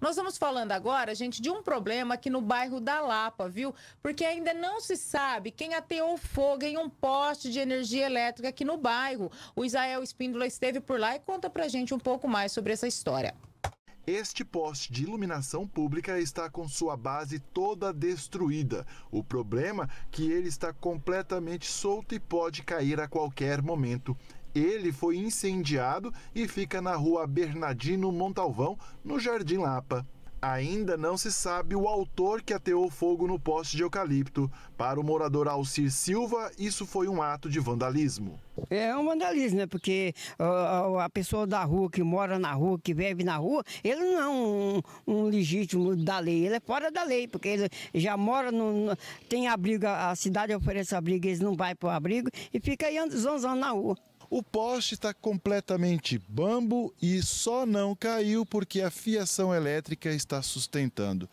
Nós vamos falando agora, gente, de um problema aqui no bairro da Lapa, viu? Porque ainda não se sabe quem ateou fogo em um poste de energia elétrica aqui no bairro. O Israel Espíndola esteve por lá e conta pra gente um pouco mais sobre essa história. Este poste de iluminação pública está com sua base toda destruída. O problema é que ele está completamente solto e pode cair a qualquer momento. Ele foi incendiado e fica na rua Bernardino Montalvão, no Jardim Lapa. Ainda não se sabe o autor que ateou fogo no poste de eucalipto. Para o morador Alcir Silva, isso foi um ato de vandalismo. É um vandalismo, né? Porque uh, a pessoa da rua, que mora na rua, que vive na rua, ele não é um, um, legítimo da lei, ele é fora da lei, porque ele já mora, no, tem abrigo, a cidade oferece abrigo, eles não vai para o abrigo e fica aí zonzando na rua. O poste está completamente bambo e só não caiu porque a fiação elétrica está sustentando.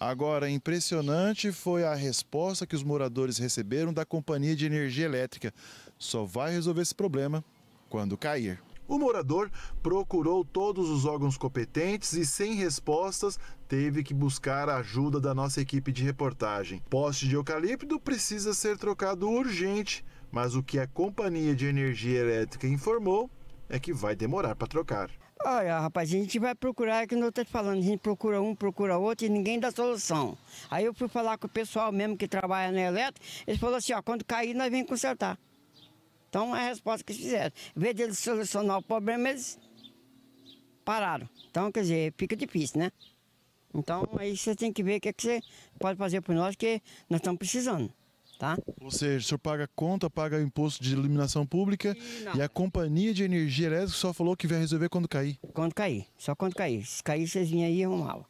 Agora, impressionante foi a resposta que os moradores receberam da Companhia de Energia Elétrica. Só vai resolver esse problema quando cair. O morador procurou todos os órgãos competentes e, sem respostas, teve que buscar a ajuda da nossa equipe de reportagem. Poste de eucalipto precisa ser trocado urgente mas o que a companhia de energia elétrica informou é que vai demorar para trocar. Olha, rapaz, a gente vai procurar, é que eu estou te falando, a gente procura um, procura outro e ninguém dá solução. Aí eu fui falar com o pessoal mesmo que trabalha na elétrica, eles falaram assim, ó, quando cair nós vem consertar. Então é a resposta que eles fizeram. Em vez deles solucionar o problema, eles pararam. Então, quer dizer, fica difícil, né? Então aí você tem que ver o que, é que você pode fazer por nós, que nós estamos precisando. Tá? Ou seja, o senhor paga conta, paga imposto de iluminação pública e, e a companhia de energia elétrica só falou que vai resolver quando cair? Quando cair, só quando cair. Se cair, vocês vêm aí e arrumavam.